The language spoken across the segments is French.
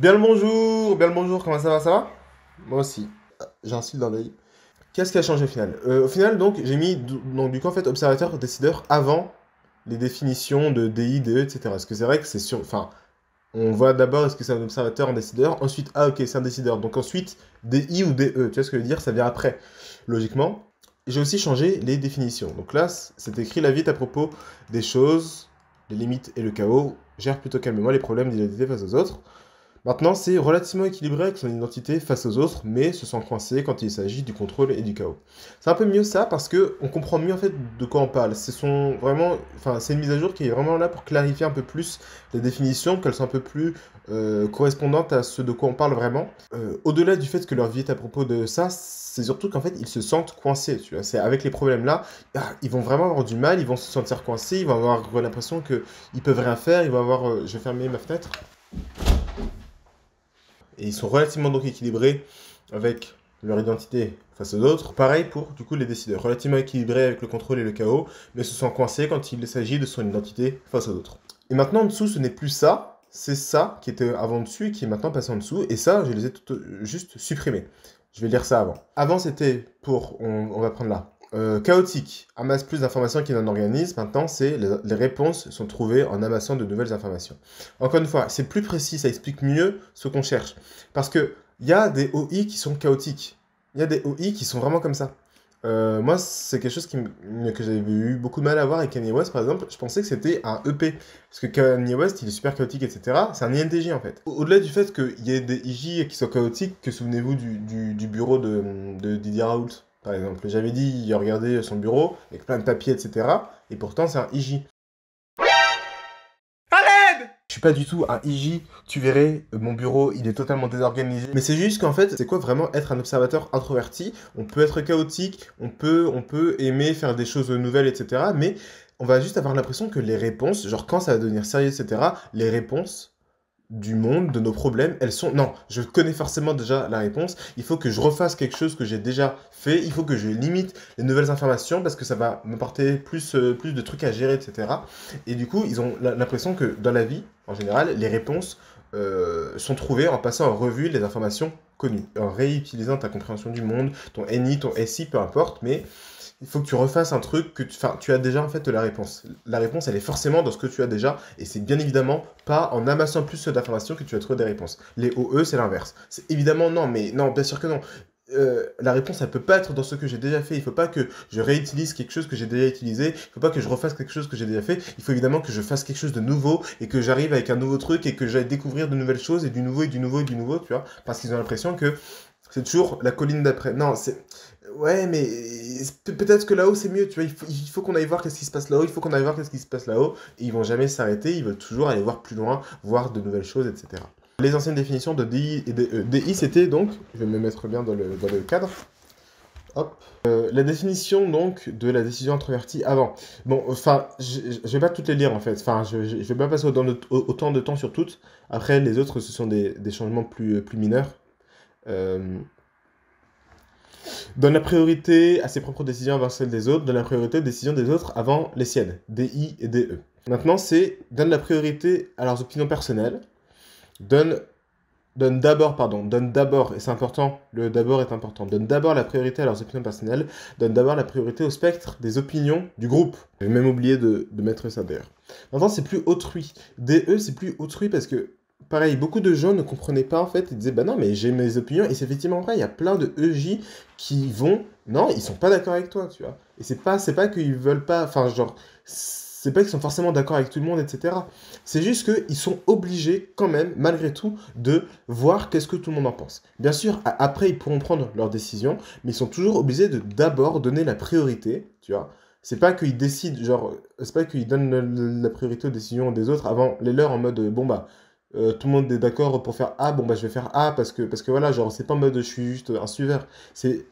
Bien le bonjour, bien le bonjour, comment ça va, ça va Moi aussi, j'ai un style dans l'œil. Qu'est-ce qui a changé au final euh, Au final, donc, j'ai mis donc, du coup, en fait, observateur, décideur avant les définitions de DI, DE, etc. Parce que c'est vrai que c'est sur... Enfin, on voit d'abord est-ce que c'est un observateur, un décideur, ensuite, ah ok, c'est un décideur, donc ensuite, DI ou DE, tu vois ce que je veux dire, ça vient après, logiquement. J'ai aussi changé les définitions. Donc là, c'est écrit la vie à propos des choses, les limites et le chaos, gère plutôt calmement les problèmes d'identité face aux autres. Maintenant, c'est relativement équilibré avec son identité face aux autres, mais se sent coincé quand il s'agit du contrôle et du chaos. C'est un peu mieux ça parce que on comprend mieux en fait de quoi on parle. C'est son vraiment, enfin, c'est une mise à jour qui est vraiment là pour clarifier un peu plus les définitions, qu'elles soient un peu plus euh, correspondantes à ce de quoi on parle vraiment. Euh, au-delà du fait que leur vie est à propos de ça, c'est surtout qu'en fait ils se sentent coincés. Tu vois, c'est avec les problèmes là, ah, ils vont vraiment avoir du mal, ils vont se sentir coincés, ils vont avoir l'impression que ils peuvent rien faire, ils vont avoir, j'ai euh, je vais fermer ma fenêtre et ils sont relativement donc équilibrés avec leur identité face aux autres. Pareil pour du coup les décideurs, relativement équilibrés avec le contrôle et le chaos, mais se sont coincés quand il s'agit de son identité face aux autres. Et maintenant en dessous, ce n'est plus ça, c'est ça qui était avant dessus qui est maintenant passé en dessous, et ça, je les ai juste supprimés. Je vais lire ça avant. Avant, c'était pour, on va prendre là, euh, chaotique amasse plus d'informations qu'il n'en organise. Maintenant, c'est les, réponses sont trouvées en amassant de nouvelles informations. Encore une fois, c'est plus précis, ça explique mieux ce qu'on cherche. Parce qu'il y a des OI qui sont chaotiques. Il y a des OI qui sont vraiment comme ça. Euh, moi, c'est quelque chose qui que j'avais eu beaucoup de mal à voir avec Kanye West, par exemple. Je pensais que c'était un EP. Parce que Kanye West, il est super chaotique, etc. C'est un INTJ, en fait. Au-delà du fait qu'il y ait des IJ qui sont chaotiques, que souvenez-vous du, bureau de, de Didier Raoult par exemple. J'avais dit, il a regardé son bureau, avec plein de papiers, etc. Et pourtant, c'est un IJ. Je suis pas du tout un IJ, tu verrais, mon bureau il est totalement désorganisé. Mais c'est juste qu'en fait, c'est quoi vraiment être un observateur introverti On peut être chaotique, on peut, on peut aimer faire des choses nouvelles, etc. Mais on va juste avoir l'impression que les réponses, genre quand ça va devenir sérieux, etc., les réponses du monde, de nos problèmes, elles sont... Non, je connais forcément déjà la réponse. Il faut que je refasse quelque chose que j'ai déjà fait. Il faut que je limite les nouvelles informations parce que ça va m'apporter plus, euh, plus de trucs à gérer, etc. Et du coup, ils ont l'impression que dans la vie, en général, les réponses euh, sont trouvées en passant en revue les informations connu. En réutilisant ta compréhension du monde, ton NI, ton SI, peu importe, mais il faut que tu refasses un truc que tu, tu as déjà en fait la réponse. La réponse, elle est forcément dans ce que tu as déjà, et c'est bien évidemment pas en amassant plus d'informations que tu vas trouver des réponses. Les OE, c'est l'inverse. C'est évidemment non, mais non, bien sûr que non. Euh, la réponse, elle peut pas être dans ce que j'ai déjà fait. Il faut pas que je réutilise quelque chose que j'ai déjà utilisé. Il faut pas que je refasse quelque chose que j'ai déjà fait. Il faut évidemment que je fasse quelque chose de nouveau et que j'arrive avec un nouveau truc et que j'aille découvrir de nouvelles choses et du nouveau et du nouveau et du nouveau, tu vois. Parce qu'ils ont l'impression que c'est toujours la colline d'après. Non, c'est. Ouais, mais peut-être que là-haut c'est mieux, tu vois. Il faut, qu'on aille voir qu'est-ce qui se passe là-haut, il faut qu'on aille voir qu'est-ce qui se passe là-haut. Et ils vont jamais s'arrêter, ils veulent toujours aller voir plus loin, voir de nouvelles choses, etc. Les anciennes définitions de DI, et de, DI c'était donc, je vais me mettre bien dans le, cadre, Hop. Euh, la définition donc de la décision introvertie avant. Bon, enfin, je, vais pas toutes les lire en fait. Enfin, je, ne vais pas passer autant de, temps sur toutes. Après, les autres, ce sont des, changements plus, euh, plus mineurs. Euh, donne la priorité à ses propres décisions avant celles des autres. Donne la priorité aux décisions des autres avant les siennes. DI et DE. Maintenant, c'est donne la priorité à leurs opinions personnelles donne donne d'abord, pardon, donne d'abord, et c'est important, le d'abord est important, donne d'abord la priorité à leurs opinions personnelles, donne d'abord la priorité au spectre des opinions du groupe. J'ai même oublié de, mettre ça d'ailleurs. Maintenant, c'est plus autrui. DE, c'est plus autrui parce que, pareil, beaucoup de gens ne comprenaient pas en fait, ils disaient, bah non, mais j'ai mes opinions, et c'est effectivement vrai, il y a plein de EJ qui vont, non, ils sont pas d'accord avec toi, tu vois. Et c'est pas, c'est pas qu'ils veulent pas, enfin, genre, c'est pas qu'ils sont forcément d'accord avec tout le monde, etc. C'est juste qu'ils sont obligés quand même, malgré tout, de voir qu'est-ce que tout le monde en pense. Bien sûr, après, ils pourront prendre leurs décisions, mais ils sont toujours obligés de d'abord donner la priorité, tu vois. C'est pas qu'ils décident, genre, c'est pas qu'ils donnent la priorité aux décisions des autres avant les leurs en mode, bon bah, euh, tout le monde est d'accord pour faire A, bon bah je vais faire A parce que, parce que voilà, genre c'est pas en mode je suis juste un suiveur. C'est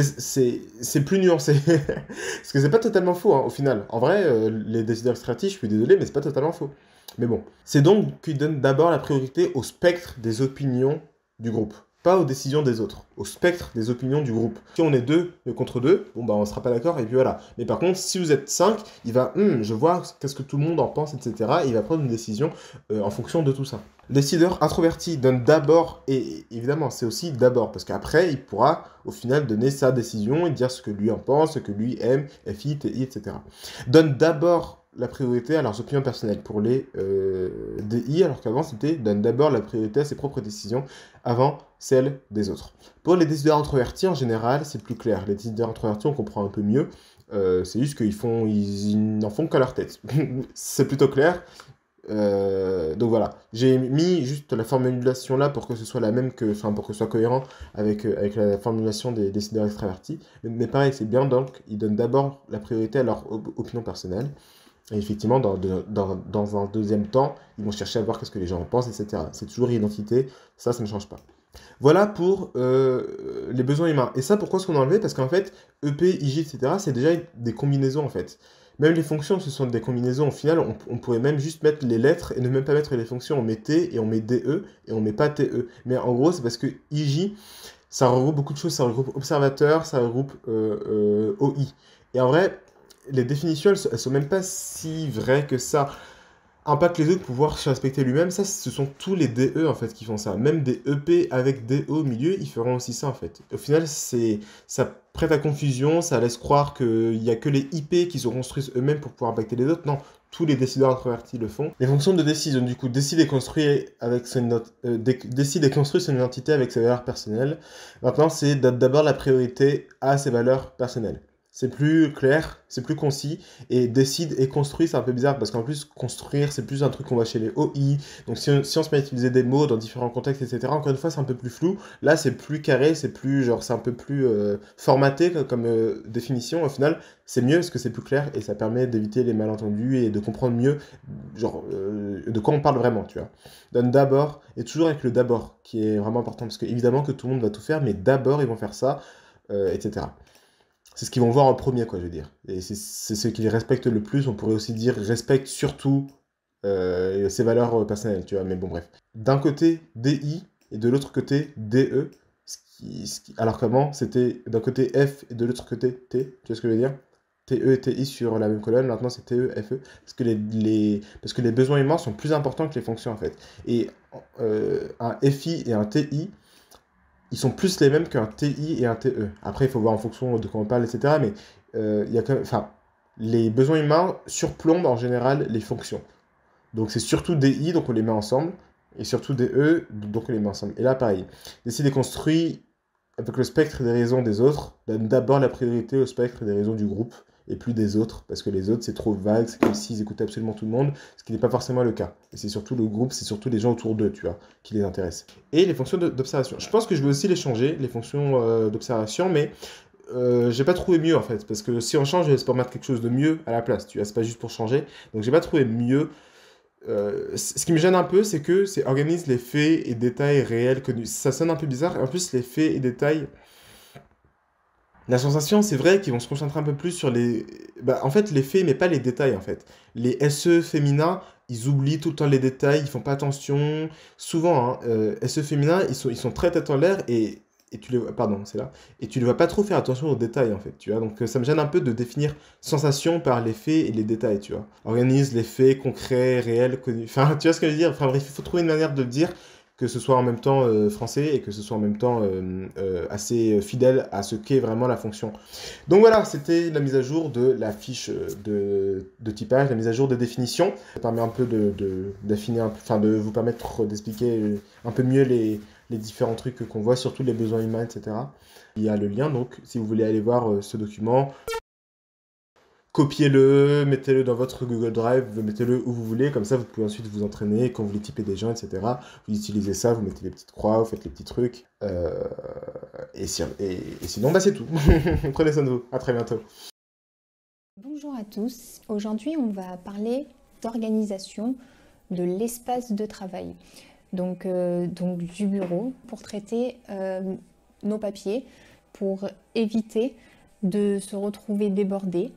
c'est plus nuancé. Parce que c'est pas totalement faux, hein, au final. En vrai, euh, les décideurs stratégiques, je suis désolé, mais c'est pas totalement faux. Mais bon. C'est donc qu'ils donnent d'abord la priorité au spectre des opinions du groupe pas aux décisions des autres, au spectre des opinions du groupe. Si on est deux euh, contre deux, bon bah on sera pas d'accord et puis voilà. Mais par contre, si vous êtes cinq, il va, hum, je vois qu'est-ce que tout le monde en pense, etc. Et il va prendre une décision euh, en fonction de tout ça. décideur introverti donne d'abord, et évidemment c'est aussi d'abord, parce qu'après il pourra au final donner sa décision et dire ce que lui en pense, ce que lui aime, fit, etc. Donne d'abord la priorité à leurs opinions personnelles pour les euh, DI, alors qu'avant c'était donne d'abord la priorité à ses propres décisions avant celles des autres. Pour les décideurs introvertis en général, c'est plus clair. Les décideurs introvertis, on comprend un peu mieux. Euh, c'est juste qu'ils font, ils, n'en font qu'à leur tête. c'est plutôt clair. Euh, donc voilà, j'ai mis juste la formulation là pour que ce soit la même que, pour que ce soit cohérent avec, avec la formulation des décideurs extravertis. Mais, pareil, c'est bien donc, ils donnent d'abord la priorité à leur opinion personnelle. Et effectivement, dans, dans, un deuxième temps, ils vont chercher à voir qu'est-ce que les gens en pensent, etc. C'est toujours l'identité, ça, ça ne change pas. Voilà pour euh, les besoins humains. Et ça, pourquoi est-ce qu'on a enlevé Parce qu'en fait, EP, IJ etc., c'est déjà des combinaisons, en fait. Même les fonctions, ce sont des combinaisons. Au final, on, on, pourrait même juste mettre les lettres et ne même pas mettre les fonctions. On met T et on met DE et on met pas TE. Mais en gros, c'est parce que IJ ça regroupe beaucoup de choses. Ça regroupe observateur, ça regroupe euh, euh, OI. Et en vrai, les définitions, elles, sont même pas si vraies que ça. Impacte les autres, pouvoir se respecter lui-même, ça, ce sont tous les DE en fait qui font ça. Même des EP avec DE au milieu, ils feront aussi ça en fait. Au final, c'est ça prête à confusion, ça laisse croire qu'il n'y a que les IP qui se construisent eux-mêmes pour pouvoir impacter les autres. Non, tous les décideurs introvertis le font. Les fonctions de décision, du coup, décide et avec son, euh, décide et construit son identité avec ses valeurs personnelles. Maintenant, c'est d'abord la priorité à ses valeurs personnelles c'est plus clair, c'est plus concis. Et décide et construit, c'est un peu bizarre parce qu'en plus, construire, c'est plus un truc qu'on va chez les OI. Donc si on, on, se met à utiliser des mots dans différents contextes, etc., encore une fois, c'est un peu plus flou. Là, c'est plus carré, c'est plus genre, c'est un peu plus euh, formaté comme, euh, définition. Au final, c'est mieux parce que c'est plus clair et ça permet d'éviter les malentendus et de comprendre mieux genre, euh, de quoi on parle vraiment, tu vois. Donne d'abord, et toujours avec le d'abord qui est vraiment important parce que évidemment que tout le monde va tout faire, mais d'abord ils vont faire ça, etc c'est ce qu'ils vont voir en premier, quoi, je veux dire. Et c'est ce qu'ils respectent le plus. On pourrait aussi dire respecte surtout euh, ses valeurs euh, personnelles, tu vois. Mais bon, bref. D'un côté, DI et de l'autre côté, DE. Ce qui, Alors comment C'était d'un côté F et de l'autre côté T. Tu vois ce que je veux dire TE et TI sur la même colonne, maintenant c'est TE, FE, parce que les, les, parce que les besoins humains sont plus importants que les fonctions en fait. Et euh, un FI et un TI, ils sont plus les mêmes qu'un TI et un TE. Après, il faut voir en fonction de quoi on parle, etc. Mais euh, y a les besoins humains surplombent en général les fonctions. Donc c'est surtout des I, donc on les met ensemble, et surtout des E, donc on les met ensemble. Et là, pareil, d'essayer de construire avec le spectre des raisons des autres, donne d'abord la priorité au spectre des raisons du groupe, et plus des autres, parce que les autres, c'est trop vague, c'est comme s'ils écoutaient absolument tout le monde, ce qui n'est pas forcément le cas. Et c'est surtout le groupe, c'est surtout les gens autour d'eux, tu vois, qui les intéressent. Et les fonctions d'observation. Je pense que je vais aussi les changer, les fonctions euh, d'observation, mais euh, j'ai pas trouvé mieux en fait, parce que si on change, pour mettre quelque chose de mieux à la place, tu vois, c'est pas juste pour changer. Donc j'ai pas trouvé mieux. Euh, ce qui me gêne un peu, c'est que c'est organise les faits et détails réels connus. Ça sonne un peu bizarre, et en plus, les faits et détails la sensation, c'est vrai qu'ils vont se concentrer un peu plus sur les. Bah, en fait, les faits, mais pas les détails, en fait. Les SE féminins, ils oublient tout le temps les détails, ils font pas attention. Souvent, hein, euh, SE féminins, ils sont, ils sont très tête en l'air et, et, tu les vois. Pardon, c'est là. Et tu ne vas pas trop faire attention aux détails, en fait, tu vois. Donc, euh, ça me gêne un peu de définir sensation par les faits et les détails, tu vois. Organise les faits concrets, réels, connus. Enfin, tu vois ce que je veux dire Enfin, bref, il faut trouver une manière de le dire que ce soit en même temps euh, français et que ce soit en même temps euh, euh, assez fidèle à ce qu'est vraiment la fonction. Donc voilà, c'était la mise à jour de la fiche de, de, typage, la mise à jour des définitions. Ça permet un peu de, d'affiner, enfin de vous permettre d'expliquer un peu mieux les, les différents trucs qu'on voit, surtout les besoins humains, etc. Il y a le lien, donc si vous voulez aller voir ce document copiez-le, mettez-le dans votre Google Drive, mettez-le où vous voulez, comme ça vous pouvez ensuite vous entraîner quand vous voulez typer des gens, etc. Vous utilisez ça, vous mettez les petites croix, vous faites les petits trucs. Euh, et, sinon, bah, c'est tout. Prenez soin de vous. À très bientôt. Bonjour à tous. Aujourd'hui, on va parler d'organisation de l'espace de travail, donc, euh, donc du bureau, pour traiter euh, nos papiers, pour éviter de se retrouver débordé.